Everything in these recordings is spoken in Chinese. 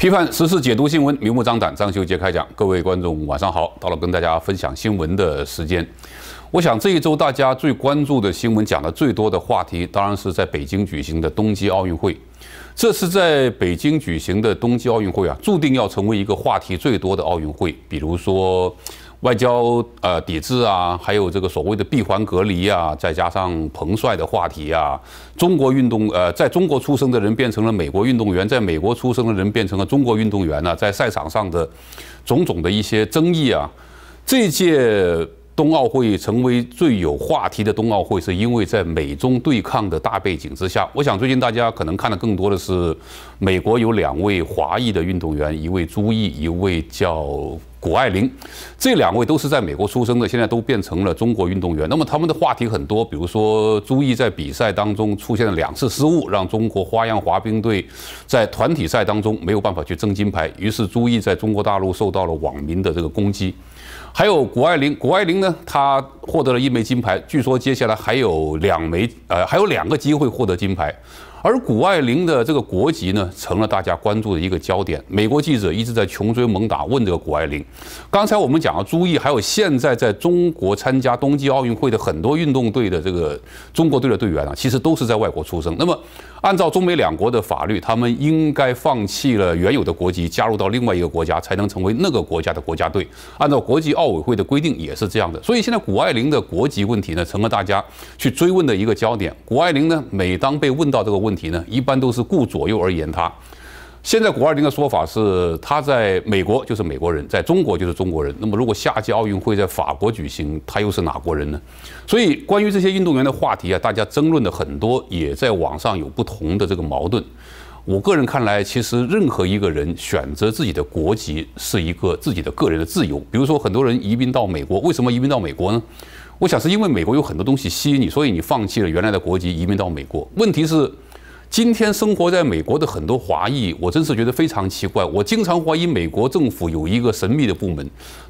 批判时事解读新闻，明目张胆。张修杰开讲，各位观众晚上好，到了跟大家分享新闻的时间。我想这一周大家最关注的新闻，讲的最多的话题，当然是在北京举行的冬季奥运会。这次在北京举行的冬季奥运会啊，注定要成为一个话题最多的奥运会。比如说。外交呃，抵制啊，还有这个所谓的闭环隔离啊，再加上彭帅的话题啊，中国运动呃，在中国出生的人变成了美国运动员，在美国出生的人变成了中国运动员呢，在赛场上的种种的一些争议啊，这届。冬奥会成为最有话题的冬奥会，是因为在美中对抗的大背景之下。我想最近大家可能看的更多的是，美国有两位华裔的运动员，一位朱毅，一位叫谷爱凌，这两位都是在美国出生的，现在都变成了中国运动员。那么他们的话题很多，比如说朱毅在比赛当中出现了两次失误，让中国花样滑冰队在团体赛当中没有办法去争金牌，于是朱毅在中国大陆受到了网民的这个攻击。还有谷爱凌，谷爱凌呢？她获得了一枚金牌，据说接下来还有两枚，呃，还有两个机会获得金牌。而谷爱凌的这个国籍呢，成了大家关注的一个焦点。美国记者一直在穷追猛打，问这个谷爱凌。刚才我们讲了朱毅，还有现在在中国参加冬季奥运会的很多运动队的这个中国队的队员啊，其实都是在外国出生。那么，按照中美两国的法律，他们应该放弃了原有的国籍，加入到另外一个国家，才能成为那个国家的国家队。按照国际奥委会的规定，也是这样的。所以现在谷爱凌的国籍问题呢，成了大家去追问的一个焦点。谷爱凌呢，每当被问到这个问，问题呢，一般都是顾左右而言他。现在谷爱凌的说法是，他在美国就是美国人，在中国就是中国人。那么，如果夏季奥运会在法国举行，他又是哪国人呢？所以，关于这些运动员的话题啊，大家争论的很多，也在网上有不同的这个矛盾。我个人看来，其实任何一个人选择自己的国籍是一个自己的个人的自由。比如说，很多人移民到美国，为什么移民到美国呢？我想是因为美国有很多东西吸引你，所以你放弃了原来的国籍，移民到美国。问题是。今天生活在美国的很多华裔，我真是觉得非常奇怪。我经常怀疑美国政府有一个神秘的部门，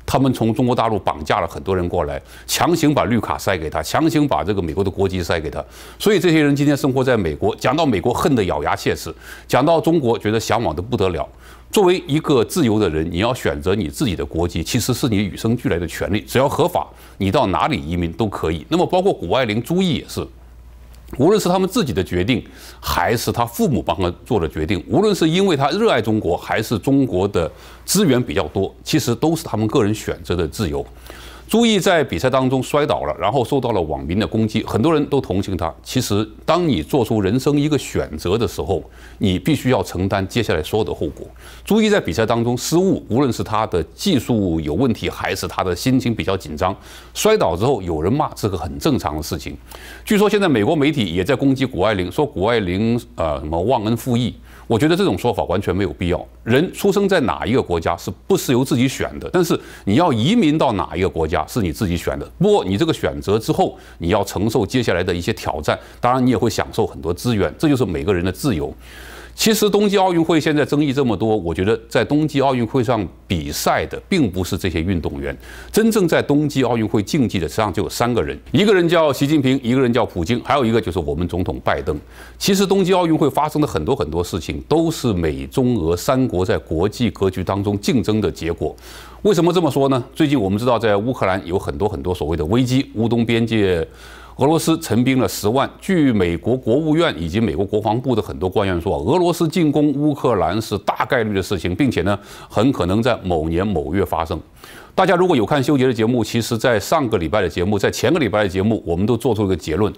他们从中国大陆绑架了很多人过来，强行把绿卡塞给他，强行把这个美国的国籍塞给他。所以这些人今天生活在美国，讲到美国恨得咬牙切齿，讲到中国觉得向往得不得了。作为一个自由的人，你要选择你自己的国籍，其实是你与生俱来的权利。只要合法，你到哪里移民都可以。那么包括谷爱凌、朱毅也是。无论是他们自己的决定，还是他父母帮他做的决定，无论是因为他热爱中国，还是中国的资源比较多，其实都是他们个人选择的自由。朱毅在比赛当中摔倒了，然后受到了网民的攻击，很多人都同情他。其实，当你做出人生一个选择的时候，你必须要承担接下来所有的后果。朱毅在比赛当中失误，无论是他的技术有问题，还是他的心情比较紧张，摔倒之后有人骂是个很正常的事情。据说现在美国媒体也在攻击谷爱凌，说谷爱凌呃什么忘恩负义。我觉得这种说法完全没有必要。人出生在哪一个国家是不是由自己选的？但是你要移民到哪一个国家是你自己选的。不过你这个选择之后，你要承受接下来的一些挑战，当然你也会享受很多资源。这就是每个人的自由。其实冬季奥运会现在争议这么多，我觉得在冬季奥运会上比赛的并不是这些运动员，真正在冬季奥运会竞技的实际上就有三个人，一个人叫习近平，一个人叫普京，还有一个就是我们总统拜登。其实冬季奥运会发生的很多很多事情都是美、中、俄三国在国际格局当中竞争的结果。为什么这么说呢？最近我们知道，在乌克兰有很多很多所谓的危机，乌东边界。俄罗斯成兵了十万。据美国国务院以及美国国防部的很多官员说，俄罗斯进攻乌克兰是大概率的事情，并且呢，很可能在某年某月发生。大家如果有看修杰的节目，其实，在上个礼拜的节目，在前个礼拜的节目，我们都做出了一个结论。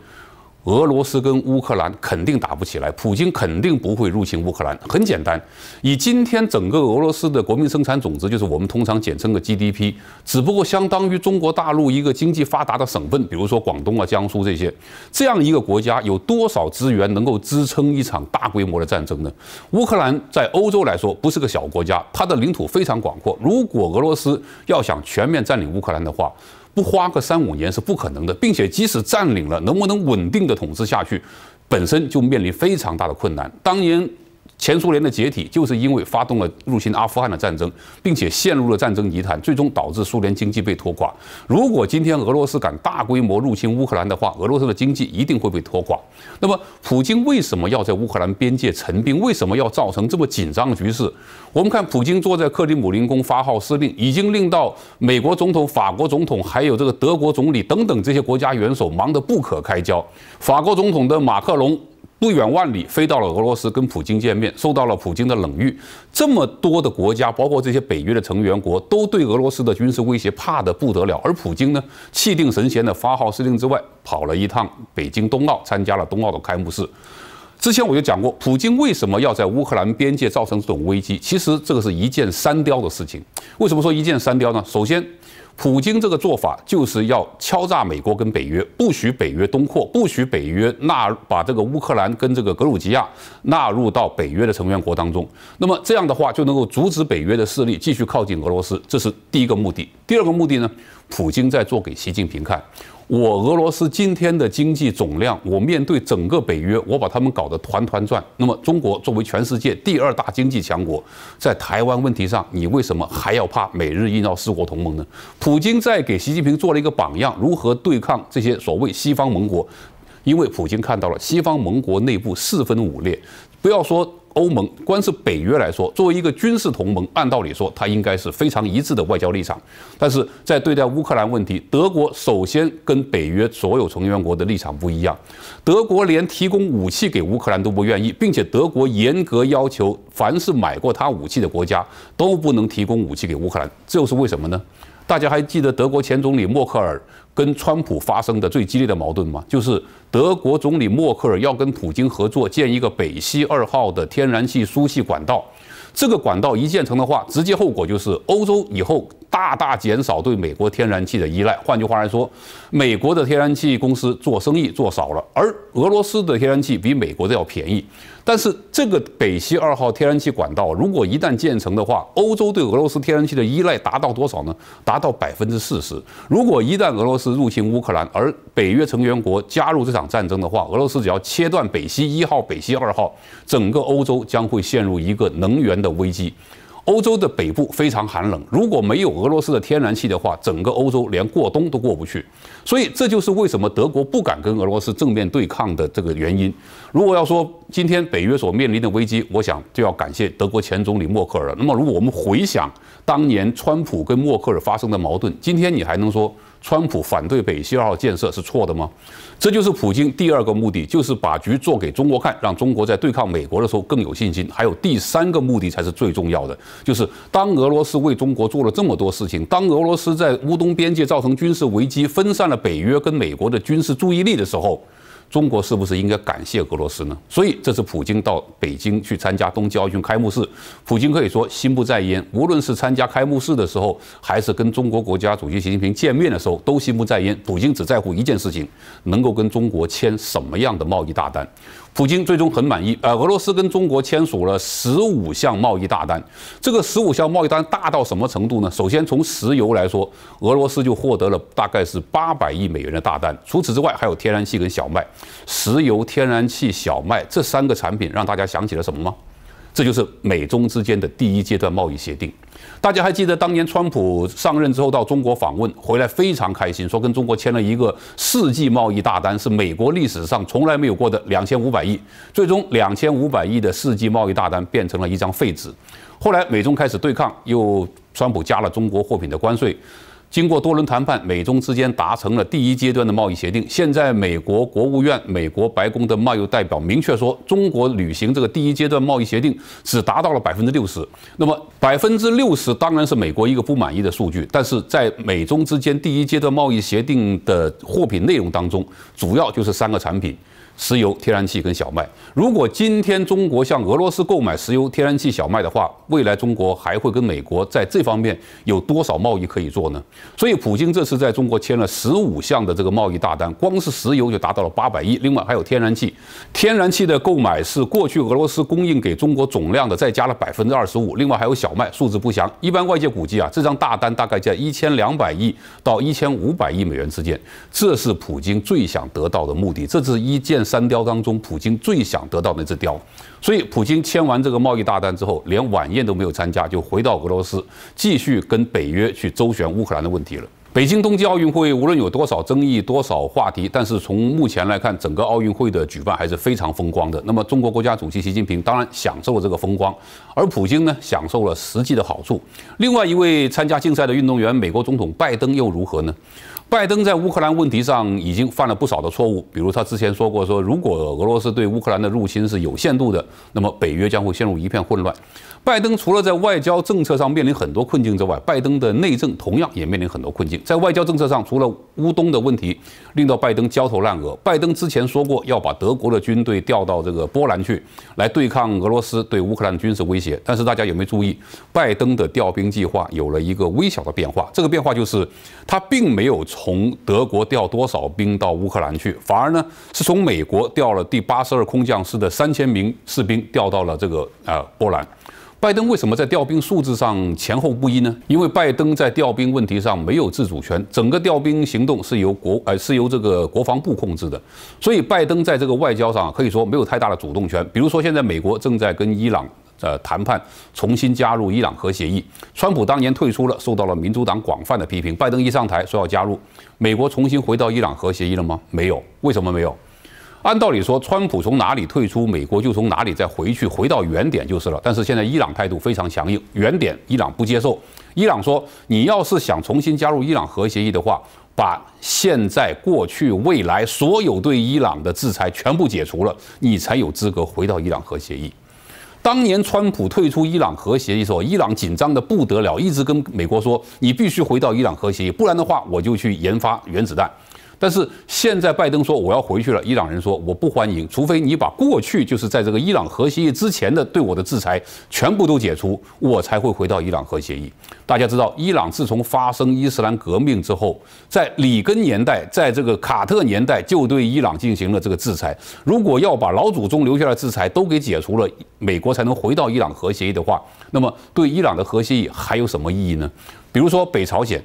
俄罗斯跟乌克兰肯定打不起来，普京肯定不会入侵乌克兰。很简单，以今天整个俄罗斯的国民生产总值，就是我们通常简称的 GDP，只不过相当于中国大陆一个经济发达的省份，比如说广东啊、江苏这些，这样一个国家有多少资源能够支撑一场大规模的战争呢？乌克兰在欧洲来说不是个小国家，它的领土非常广阔。如果俄罗斯要想全面占领乌克兰的话，不花个三五年是不可能的，并且即使占领了，能不能稳定的统治下去，本身就面临非常大的困难。当年。前苏联的解体就是因为发动了入侵阿富汗的战争，并且陷入了战争泥潭，最终导致苏联经济被拖垮。如果今天俄罗斯敢大规模入侵乌克兰的话，俄罗斯的经济一定会被拖垮。那么，普京为什么要在乌克兰边界陈兵？为什么要造成这么紧张的局势？我们看，普京坐在克里姆林宫发号施令，已经令到美国总统、法国总统，还有这个德国总理等等这些国家元首忙得不可开交。法国总统的马克龙。不远万里飞到了俄罗斯跟普京见面，受到了普京的冷遇。这么多的国家，包括这些北约的成员国，都对俄罗斯的军事威胁怕得不得了。而普京呢，气定神闲的发号施令之外，跑了一趟北京冬奥，参加了冬奥的开幕式。之前我就讲过，普京为什么要在乌克兰边界造成这种危机？其实这个是一箭三雕的事情。为什么说一箭三雕呢？首先，普京这个做法就是要敲诈美国跟北约，不许北约东扩，不许北约纳把这个乌克兰跟这个格鲁吉亚纳入到北约的成员国当中。那么这样的话就能够阻止北约的势力继续靠近俄罗斯，这是第一个目的。第二个目的呢，普京在做给习近平看。我俄罗斯今天的经济总量，我面对整个北约，我把他们搞得团团转。那么中国作为全世界第二大经济强国，在台湾问题上，你为什么还要怕美日印澳四国同盟呢？普京在给习近平做了一个榜样，如何对抗这些所谓西方盟国？因为普京看到了西方盟国内部四分五裂，不要说。欧盟，光是北约来说，作为一个军事同盟，按道理说，它应该是非常一致的外交立场。但是在对待乌克兰问题，德国首先跟北约所有成员国的立场不一样。德国连提供武器给乌克兰都不愿意，并且德国严格要求，凡是买过他武器的国家都不能提供武器给乌克兰，这又是为什么呢？大家还记得德国前总理默克尔跟川普发生的最激烈的矛盾吗？就是德国总理默克尔要跟普京合作建一个北溪二号的天然气输气管道。这个管道一建成的话，直接后果就是欧洲以后大大减少对美国天然气的依赖。换句话来说，美国的天然气公司做生意做少了，而俄罗斯的天然气比美国的要便宜。但是这个北溪二号天然气管道如果一旦建成的话，欧洲对俄罗斯天然气的依赖达到多少呢？达到百分之四十。如果一旦俄罗斯入侵乌克兰，而北约成员国加入这场战争的话，俄罗斯只要切断北溪一号、北溪二号，整个欧洲将会陷入一个能源。的危机，欧洲的北部非常寒冷，如果没有俄罗斯的天然气的话，整个欧洲连过冬都过不去。所以这就是为什么德国不敢跟俄罗斯正面对抗的这个原因。如果要说今天北约所面临的危机，我想就要感谢德国前总理默克尔了。那么如果我们回想当年川普跟默克尔发生的矛盾，今天你还能说？川普反对北溪二号建设是错的吗？这就是普京第二个目的，就是把局做给中国看，让中国在对抗美国的时候更有信心。还有第三个目的才是最重要的，就是当俄罗斯为中国做了这么多事情，当俄罗斯在乌东边界造成军事危机，分散了北约跟美国的军事注意力的时候。中国是不是应该感谢俄罗斯呢？所以这次普京到北京去参加冬季奥运开幕式，普京可以说心不在焉。无论是参加开幕式的时候，还是跟中国国家主席习近平见面的时候，都心不在焉。普京只在乎一件事情，能够跟中国签什么样的贸易大单。普京最终很满意。呃，俄罗斯跟中国签署了十五项贸易大单。这个十五项贸易单大到什么程度呢？首先从石油来说，俄罗斯就获得了大概是八百亿美元的大单。除此之外，还有天然气跟小麦。石油、天然气、小麦这三个产品，让大家想起了什么吗？这就是美中之间的第一阶段贸易协定。大家还记得当年川普上任之后到中国访问回来非常开心，说跟中国签了一个世纪贸易大单，是美国历史上从来没有过的两千五百亿。最终两千五百亿的世纪贸易大单变成了一张废纸。后来美中开始对抗，又川普加了中国货品的关税。经过多轮谈判，美中之间达成了第一阶段的贸易协定。现在，美国国务院、美国白宫的贸易代表明确说，中国履行这个第一阶段贸易协定只达到了百分之六十。那么，百分之六十当然是美国一个不满意的数据。但是，在美中之间第一阶段贸易协定的货品内容当中，主要就是三个产品。石油、天然气跟小麦。如果今天中国向俄罗斯购买石油、天然气、小麦的话，未来中国还会跟美国在这方面有多少贸易可以做呢？所以，普京这次在中国签了十五项的这个贸易大单，光是石油就达到了八百亿，另外还有天然气。天然气的购买是过去俄罗斯供应给中国总量的再加了百分之二十五，另外还有小麦，数字不详。一般外界估计啊，这张大单大概在一千两百亿到一千五百亿美元之间。这是普京最想得到的目的，这是一件。三雕当中，普京最想得到那只雕，所以普京签完这个贸易大单之后，连晚宴都没有参加，就回到俄罗斯，继续跟北约去周旋乌克兰的问题了。北京冬季奥运会无论有多少争议、多少话题，但是从目前来看，整个奥运会的举办还是非常风光的。那么，中国国家主席习近平当然享受了这个风光，而普京呢，享受了实际的好处。另外一位参加竞赛的运动员，美国总统拜登又如何呢？拜登在乌克兰问题上已经犯了不少的错误，比如他之前说过，说如果俄罗斯对乌克兰的入侵是有限度的，那么北约将会陷入一片混乱。拜登除了在外交政策上面临很多困境之外，拜登的内政同样也面临很多困境。在外交政策上，除了乌东的问题令到拜登焦头烂额，拜登之前说过要把德国的军队调到这个波兰去，来对抗俄罗斯对乌克兰的军事威胁。但是大家有没有注意，拜登的调兵计划有了一个微小的变化？这个变化就是他并没有从从德国调多少兵到乌克兰去？反而呢，是从美国调了第八十二空降师的三千名士兵调到了这个啊波兰。拜登为什么在调兵数字上前后不一呢？因为拜登在调兵问题上没有自主权，整个调兵行动是由国呃是由这个国防部控制的，所以拜登在这个外交上可以说没有太大的主动权。比如说现在美国正在跟伊朗。呃，谈判重新加入伊朗核协议。川普当年退出了，受到了民主党广泛的批评。拜登一上台说要加入，美国重新回到伊朗核协议了吗？没有。为什么没有？按道理说，川普从哪里退出，美国就从哪里再回去，回到原点就是了。但是现在伊朗态度非常强硬，原点伊朗不接受。伊朗说，你要是想重新加入伊朗核协议的话，把现在、过去、未来所有对伊朗的制裁全部解除了，你才有资格回到伊朗核协议。当年川普退出伊朗核协议时候，伊朗紧张的不得了，一直跟美国说：“你必须回到伊朗核协议，不然的话，我就去研发原子弹。”但是现在拜登说我要回去了，伊朗人说我不欢迎，除非你把过去就是在这个伊朗核协议之前的对我的制裁全部都解除，我才会回到伊朗核协议。大家知道，伊朗自从发生伊斯兰革命之后，在里根年代，在这个卡特年代就对伊朗进行了这个制裁。如果要把老祖宗留下的制裁都给解除了，美国才能回到伊朗核协议的话，那么对伊朗的核协议还有什么意义呢？比如说北朝鲜，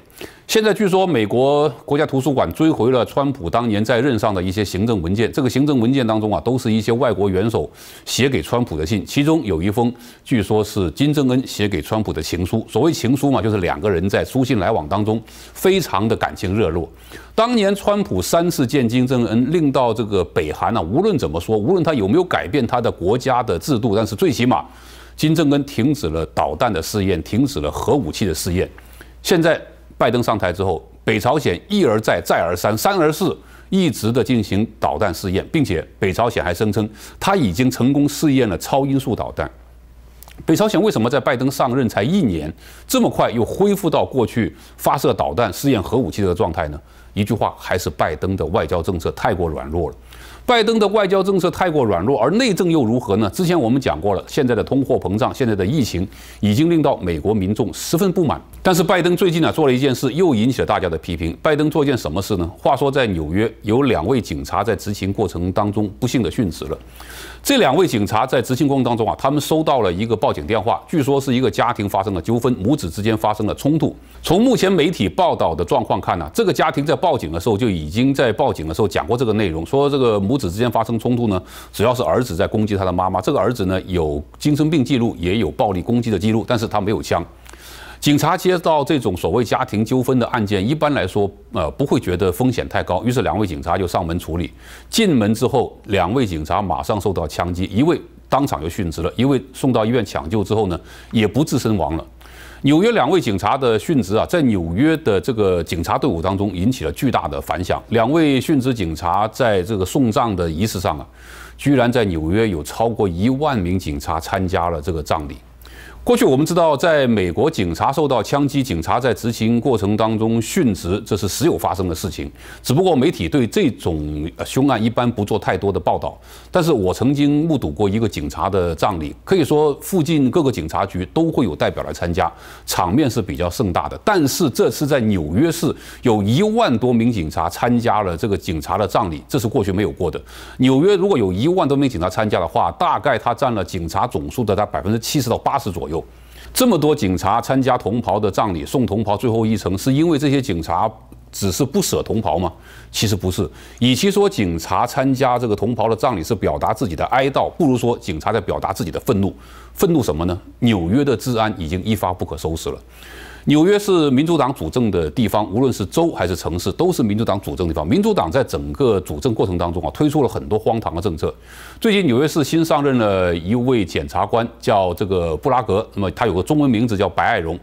现在据说美国国家图书馆追回了川普当年在任上的一些行政文件。这个行政文件当中啊，都是一些外国元首写给川普的信。其中有一封，据说是金正恩写给川普的情书。所谓情书嘛，就是两个人在书信来往当中非常的感情热络。当年川普三次见金正恩，令到这个北韩呢，无论怎么说，无论他有没有改变他的国家的制度，但是最起码，金正恩停止了导弹的试验，停止了核武器的试验。现在拜登上台之后，北朝鲜一而再、再而三、三而四，一直的进行导弹试验，并且北朝鲜还声称他已经成功试验了超音速导弹。北朝鲜为什么在拜登上任才一年，这么快又恢复到过去发射导弹、试验核武器的状态呢？一句话，还是拜登的外交政策太过软弱了。拜登的外交政策太过软弱，而内政又如何呢？之前我们讲过了，现在的通货膨胀，现在的疫情，已经令到美国民众十分不满。但是拜登最近呢，做了一件事，又引起了大家的批评。拜登做件什么事呢？话说在纽约，有两位警察在执勤过程当中不幸的殉职了。这两位警察在执行过程当中啊，他们收到了一个报警电话，据说是一个家庭发生了纠纷，母子之间发生了冲突。从目前媒体报道的状况看呢，这个家庭在报警的时候就已经在报警的时候讲过这个内容，说这个母子之间发生冲突呢，主要是儿子在攻击他的妈妈。这个儿子呢，有精神病记录，也有暴力攻击的记录，但是他没有枪。警察接到这种所谓家庭纠纷的案件，一般来说，呃，不会觉得风险太高。于是两位警察就上门处理。进门之后，两位警察马上受到枪击，一位当场就殉职了，一位送到医院抢救之后呢，也不治身亡了。纽约两位警察的殉职啊，在纽约的这个警察队伍当中引起了巨大的反响。两位殉职警察在这个送葬的仪式上啊，居然在纽约有超过一万名警察参加了这个葬礼。过去我们知道，在美国警察受到枪击，警察在执行过程当中殉职，这是时有发生的事情。只不过媒体对这种凶案一般不做太多的报道。但是我曾经目睹过一个警察的葬礼，可以说附近各个警察局都会有代表来参加，场面是比较盛大的。但是这次在纽约市有一万多名警察参加了这个警察的葬礼，这是过去没有过的。纽约如果有一万多名警察参加的话，大概他占了警察总数的在百分之七十到八十左右。这么多警察参加同袍的葬礼，送同袍最后一程，是因为这些警察只是不舍同袍吗？其实不是。与其说警察参加这个同袍的葬礼是表达自己的哀悼，不如说警察在表达自己的愤怒。愤怒什么呢？纽约的治安已经一发不可收拾了。纽约是民主党主政的地方，无论是州还是城市，都是民主党主政的地方。民主党在整个主政过程当中啊，推出了很多荒唐的政策。最近，纽约市新上任了一位检察官，叫这个布拉格，那么他有个中文名字叫白爱荣。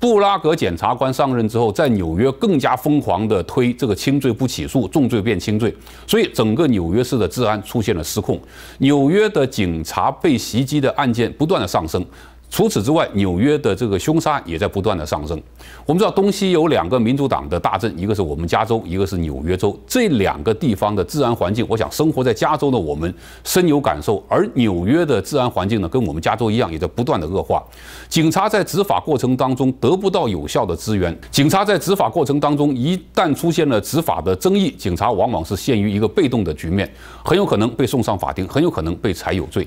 布拉格检察官上任之后，在纽约更加疯狂地推这个轻罪不起诉、重罪变轻罪，所以整个纽约市的治安出现了失控，纽约的警察被袭击的案件不断的上升。除此之外，纽约的这个凶杀也在不断的上升。我们知道东西有两个民主党的大镇，一个是我们加州，一个是纽约州。这两个地方的治安环境，我想生活在加州的我们深有感受。而纽约的治安环境呢，跟我们加州一样，也在不断的恶化。警察在执法过程当中得不到有效的资源，警察在执法过程当中一旦出现了执法的争议，警察往往是陷于一个被动的局面，很有可能被送上法庭，很有可能被裁有罪。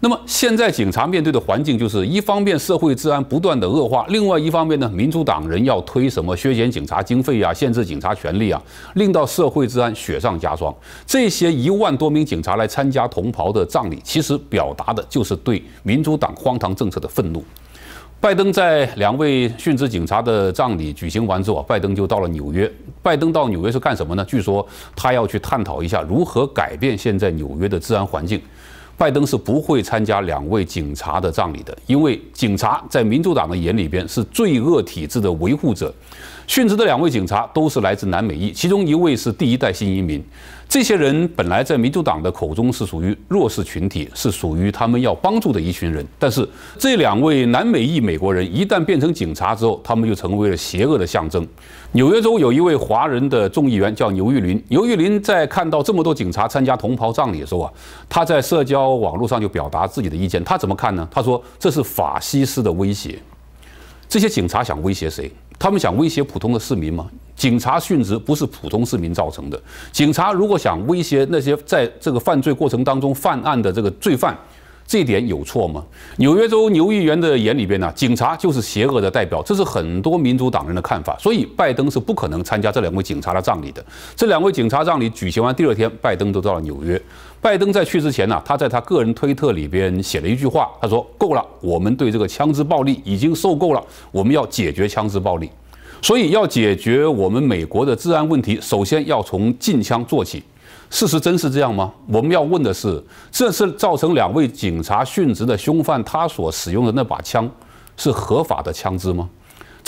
那么现在警察面对的环境就是，一方面社会治安不断的恶化，另外一方面呢，民主党人要推什么削减警察经费呀，限制警察权利啊，令到社会治安雪上加霜。这些一万多名警察来参加同袍的葬礼，其实表达的就是对民主党荒唐政策的愤怒。拜登在两位殉职警察的葬礼举行完之后啊，拜登就到了纽约。拜登到纽约是干什么呢？据说他要去探讨一下如何改变现在纽约的治安环境。拜登是不会参加两位警察的葬礼的，因为警察在民主党的眼里边是罪恶体制的维护者。殉职的两位警察都是来自南美裔，其中一位是第一代新移民。这些人本来在民主党的口中是属于弱势群体，是属于他们要帮助的一群人。但是这两位南美裔美国人一旦变成警察之后，他们就成为了邪恶的象征。纽约州有一位华人的众议员叫牛玉林，牛玉林在看到这么多警察参加同袍葬礼的时候啊，他在社交网络上就表达自己的意见。他怎么看呢？他说这是法西斯的威胁。这些警察想威胁谁？他们想威胁普通的市民吗？警察殉职不是普通市民造成的。警察如果想威胁那些在这个犯罪过程当中犯案的这个罪犯。这点有错吗？纽约州牛议员的眼里边呢，警察就是邪恶的代表，这是很多民主党人的看法。所以拜登是不可能参加这两位警察的葬礼的。这两位警察葬礼举行完第二天，拜登就到了纽约。拜登在去之前呢，他在他个人推特里边写了一句话，他说：“够了，我们对这个枪支暴力已经受够了，我们要解决枪支暴力。所以要解决我们美国的治安问题，首先要从禁枪做起。”事实真是这样吗？我们要问的是，这是造成两位警察殉职的凶犯他所使用的那把枪，是合法的枪支吗？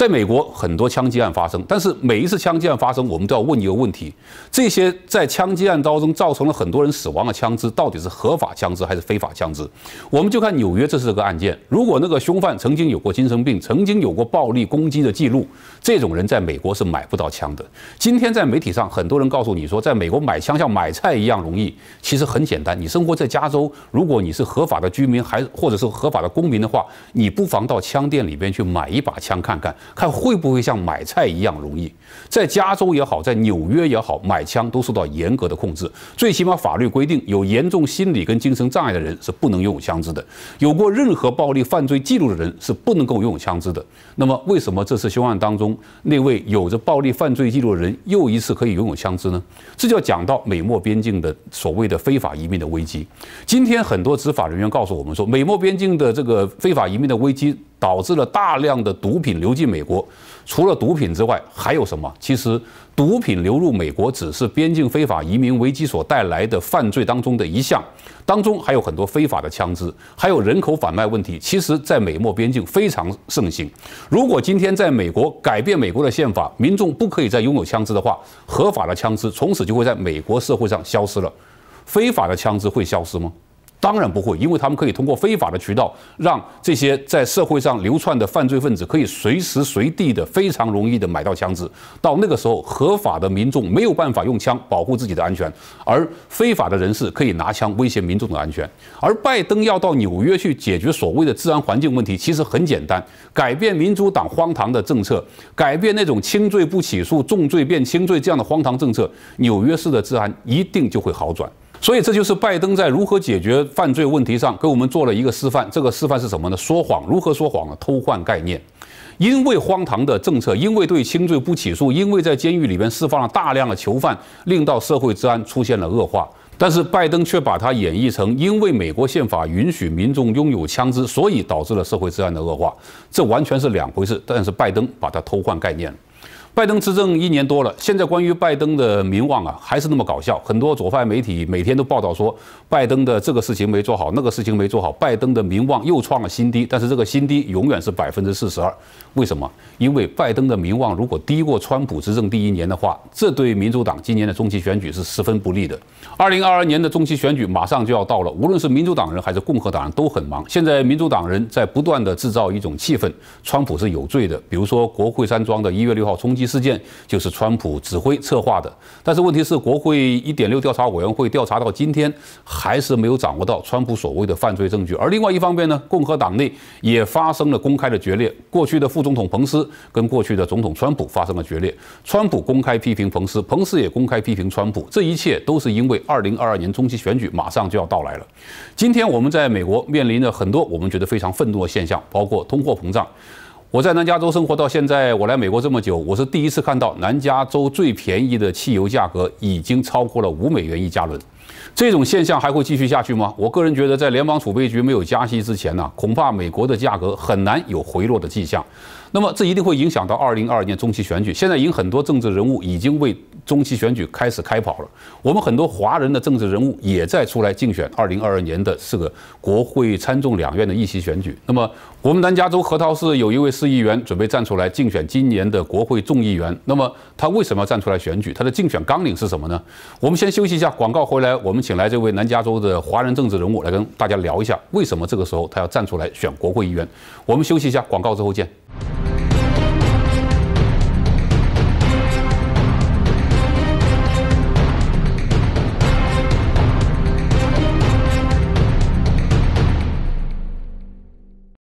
在美国，很多枪击案发生，但是每一次枪击案发生，我们都要问一个问题：这些在枪击案当中造成了很多人死亡的枪支，到底是合法枪支还是非法枪支？我们就看纽约，这是个案件。如果那个凶犯曾经有过精神病，曾经有过暴力攻击的记录，这种人在美国是买不到枪的。今天在媒体上，很多人告诉你说，在美国买枪像买菜一样容易。其实很简单，你生活在加州，如果你是合法的居民还或者是合法的公民的话，你不妨到枪店里边去买一把枪看看。看会不会像买菜一样容易？在加州也好，在纽约也好，买枪都受到严格的控制。最起码法律规定，有严重心理跟精神障碍的人是不能拥有枪支的；有过任何暴力犯罪记录的人是不能够拥有枪支的。那么，为什么这次凶案当中那位有着暴力犯罪记录的人又一次可以拥有枪支呢？这就要讲到美墨边境的所谓的非法移民的危机。今天很多执法人员告诉我们说，美墨边境的这个非法移民的危机。导致了大量的毒品流进美国。除了毒品之外，还有什么？其实，毒品流入美国只是边境非法移民危机所带来的犯罪当中的一项，当中还有很多非法的枪支，还有人口贩卖问题。其实，在美墨边境非常盛行。如果今天在美国改变美国的宪法，民众不可以再拥有枪支的话，合法的枪支从此就会在美国社会上消失了。非法的枪支会消失吗？当然不会，因为他们可以通过非法的渠道，让这些在社会上流窜的犯罪分子可以随时随地的非常容易的买到枪支。到那个时候，合法的民众没有办法用枪保护自己的安全，而非法的人士可以拿枪威胁民众的安全。而拜登要到纽约去解决所谓的治安环境问题，其实很简单，改变民主党荒唐的政策，改变那种轻罪不起诉、重罪变轻罪这样的荒唐政策，纽约市的治安一定就会好转。所以，这就是拜登在如何解决犯罪问题上给我们做了一个示范。这个示范是什么呢？说谎，如何说谎了？偷换概念。因为荒唐的政策，因为对轻罪不起诉，因为在监狱里边释放了大量的囚犯，令到社会治安出现了恶化。但是拜登却把它演绎成：因为美国宪法允许民众拥有枪支，所以导致了社会治安的恶化。这完全是两回事。但是拜登把它偷换概念。拜登执政一年多了，现在关于拜登的名望啊，还是那么搞笑。很多左派媒体每天都报道说，拜登的这个事情没做好，那个事情没做好，拜登的名望又创了新低。但是这个新低永远是百分之四十二，为什么？因为拜登的名望如果低过川普执政第一年的话，这对民主党今年的中期选举是十分不利的。二零二二年的中期选举马上就要到了，无论是民主党人还是共和党人都很忙。现在民主党人在不断的制造一种气氛，川普是有罪的。比如说国会山庄的一月六号冲击。事件就是川普指挥策划的，但是问题是，国会一点六调查委员会调查到今天还是没有掌握到川普所谓的犯罪证据。而另外一方面呢，共和党内也发生了公开的决裂。过去的副总统彭斯跟过去的总统川普发生了决裂，川普公开批评彭斯，彭斯也公开批评川普。这一切都是因为二零二二年中期选举马上就要到来了。今天我们在美国面临着很多我们觉得非常愤怒的现象，包括通货膨胀。我在南加州生活到现在，我来美国这么久，我是第一次看到南加州最便宜的汽油价格已经超过了五美元一加仑。这种现象还会继续下去吗？我个人觉得，在联邦储备局没有加息之前呢，恐怕美国的价格很难有回落的迹象。那么这一定会影响到二零二二年中期选举。现在，已经很多政治人物已经为中期选举开始开跑了。我们很多华人的政治人物也在出来竞选二零二二年的四个国会参众两院的议席选举。那么，我们南加州核桃市有一位市议员准备站出来竞选今年的国会众议员。那么，他为什么要站出来选举？他的竞选纲领是什么呢？我们先休息一下，广告回来，我们请来这位南加州的华人政治人物来跟大家聊一下，为什么这个时候他要站出来选国会议员。我们休息一下，广告之后见。Thank you.